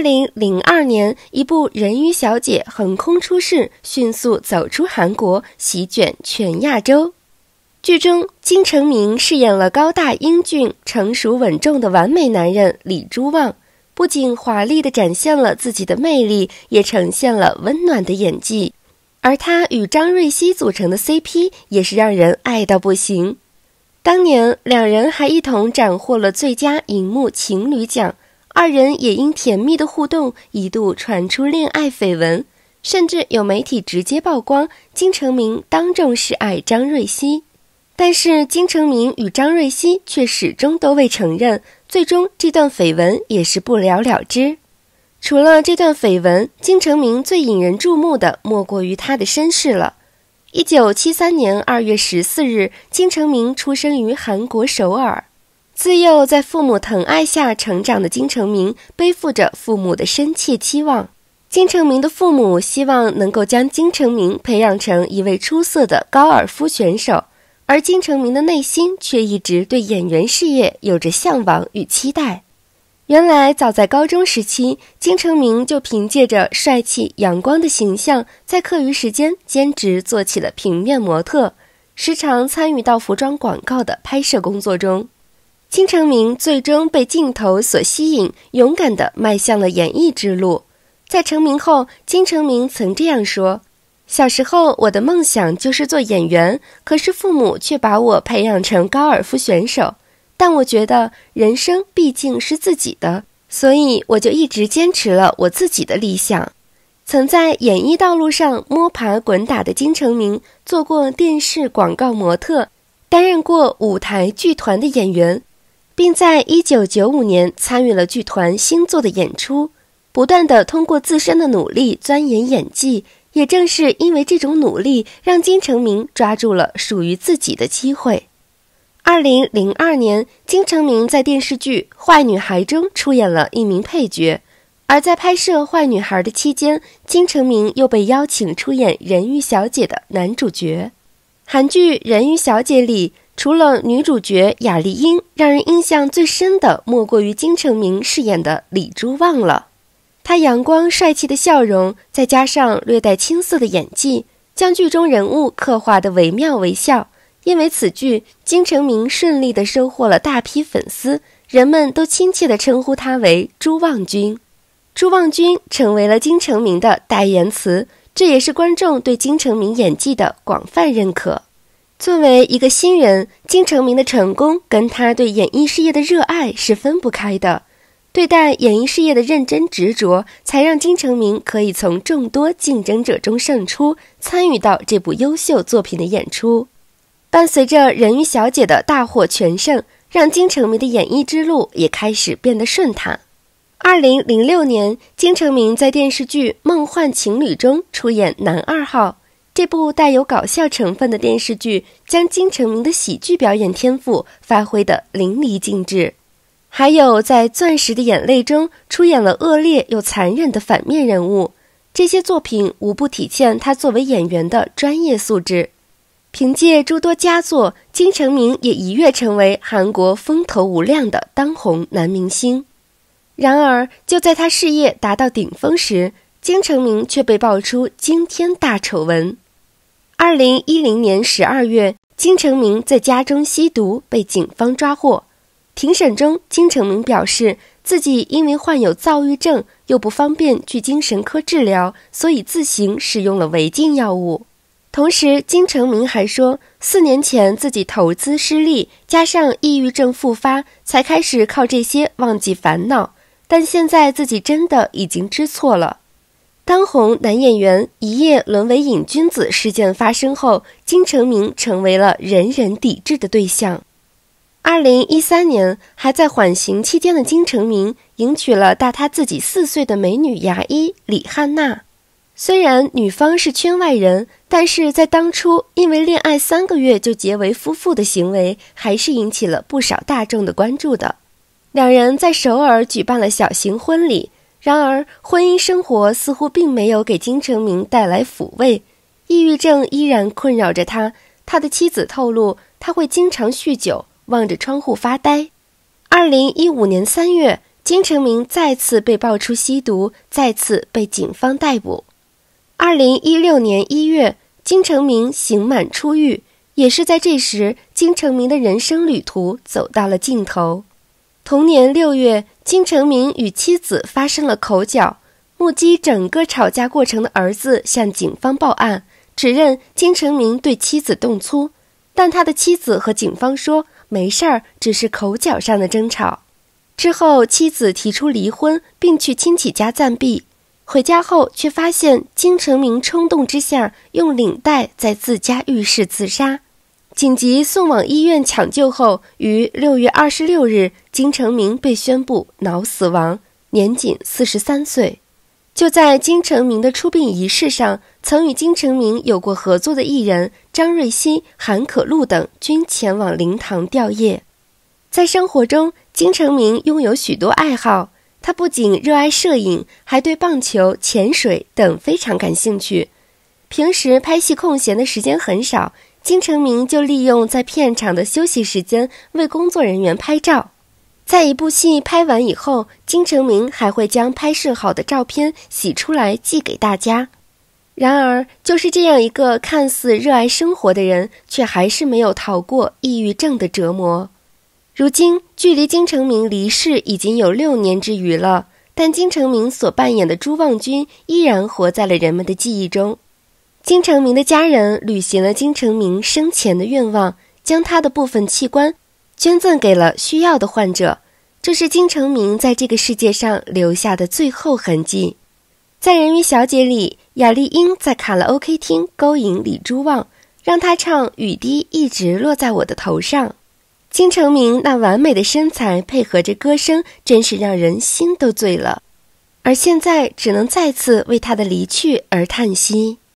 二零零二年，一部《人鱼小姐》横空出世，迅速走出韩国，席卷全亚洲。剧中，金成明饰演了高大、英俊、成熟、稳重的完美男人李朱旺，不仅华丽地展现了自己的魅力，也呈现了温暖的演技。而他与张瑞希组成的 CP 也是让人爱到不行。当年，两人还一同斩获了最佳荧幕情侣奖。二人也因甜蜜的互动一度传出恋爱绯闻，甚至有媒体直接曝光金成明当众示爱张瑞希，但是金成明与张瑞希却始终都未承认，最终这段绯闻也是不了了之。除了这段绯闻，金成明最引人注目的莫过于他的身世了。一九七三年二月十四日，金成明出生于韩国首尔。自幼在父母疼爱下成长的金成明，背负着父母的深切期望。金成明的父母希望能够将金成明培养成一位出色的高尔夫选手，而金成明的内心却一直对演员事业有着向往与期待。原来，早在高中时期，金成明就凭借着帅气阳光的形象，在课余时间兼职做起了平面模特，时常参与到服装广告的拍摄工作中。金成明最终被镜头所吸引，勇敢地迈向了演艺之路。在成名后，金成明曾这样说：“小时候我的梦想就是做演员，可是父母却把我培养成高尔夫选手。但我觉得人生毕竟是自己的，所以我就一直坚持了我自己的理想。”曾在演艺道路上摸爬滚打的金成明，做过电视广告模特，担任过舞台剧团的演员。并在一九九五年参与了剧团新作的演出，不断的通过自身的努力钻研演技，也正是因为这种努力，让金成明抓住了属于自己的机会。二零零二年，金成明在电视剧《坏女孩》中出演了一名配角，而在拍摄《坏女孩》的期间，金成明又被邀请出演《人鱼小姐》的男主角。韩剧《人鱼小姐》里。除了女主角雅丽英，让人印象最深的莫过于金成明饰演的李珠旺了。他阳光帅气的笑容，再加上略带青涩的演技，将剧中人物刻画的惟妙惟肖。因为此剧，金成明顺利的收获了大批粉丝，人们都亲切的称呼他为“朱望君”。朱望君成为了金成明的代言词，这也是观众对金成明演技的广泛认可。作为一个新人，金成明的成功跟他对演艺事业的热爱是分不开的。对待演艺事业的认真执着，才让金成明可以从众多竞争者中胜出，参与到这部优秀作品的演出。伴随着《人鱼小姐》的大获全胜，让金成明的演艺之路也开始变得顺坦。二零零六年，金成明在电视剧《梦幻情侣》中出演男二号。这部带有搞笑成分的电视剧将金城明的喜剧表演天赋发挥得淋漓尽致，还有在《钻石的眼泪》中出演了恶劣又残忍的反面人物，这些作品无不体现他作为演员的专业素质。凭借诸多佳作，金城明也一跃成为韩国风头无量的当红男明星。然而，就在他事业达到顶峰时，金成明却被爆出惊天大丑闻。二零一零年十二月，金成明在家中吸毒被警方抓获。庭审中，金成明表示自己因为患有躁郁症，又不方便去精神科治疗，所以自行使用了违禁药物。同时，金成明还说，四年前自己投资失利，加上抑郁症复发，才开始靠这些忘记烦恼。但现在自己真的已经知错了。当红男演员一夜沦为瘾君子事件发生后，金成明成为了人人抵制的对象。二零一三年还在缓刑期间的金成明，迎娶了大他自己四岁的美女牙医李汉娜。虽然女方是圈外人，但是在当初因为恋爱三个月就结为夫妇的行为，还是引起了不少大众的关注的。两人在首尔举办了小型婚礼。然而，婚姻生活似乎并没有给金成明带来抚慰，抑郁症依然困扰着他。他的妻子透露，他会经常酗酒，望着窗户发呆。二零一五年三月，金成明再次被爆出吸毒，再次被警方逮捕。二零一六年一月，金成明刑满出狱，也是在这时，金成明的人生旅途走到了尽头。同年六月，金成民与妻子发生了口角，目击整个吵架过程的儿子向警方报案，指认金成民对妻子动粗，但他的妻子和警方说没事儿，只是口角上的争吵。之后，妻子提出离婚，并去亲戚家暂避，回家后却发现金成明冲动之下用领带在自家浴室自杀，紧急送往医院抢救后，于六月二十六日。金成明被宣布脑死亡，年仅四十三岁。就在金成明的出殡仪式上，曾与金成明有过合作的艺人张瑞希、韩可露等均前往灵堂吊唁。在生活中，金成明拥有许多爱好，他不仅热爱摄影，还对棒球、潜水等非常感兴趣。平时拍戏空闲的时间很少，金成明就利用在片场的休息时间为工作人员拍照。在一部戏拍完以后，金成明还会将拍摄好的照片洗出来寄给大家。然而，就是这样一个看似热爱生活的人，却还是没有逃过抑郁症的折磨。如今，距离金成明离世已经有六年之余了，但金成明所扮演的朱望君依然活在了人们的记忆中。金成明的家人履行了金成明生前的愿望，将他的部分器官。捐赠给了需要的患者，这是金成明在这个世界上留下的最后痕迹。在《人鱼小姐》里，雅丽英在卡拉 OK 厅勾引李珠旺，让他唱《雨滴一直落在我的头上》。金成明那完美的身材配合着歌声，真是让人心都醉了。而现在，只能再次为他的离去而叹息。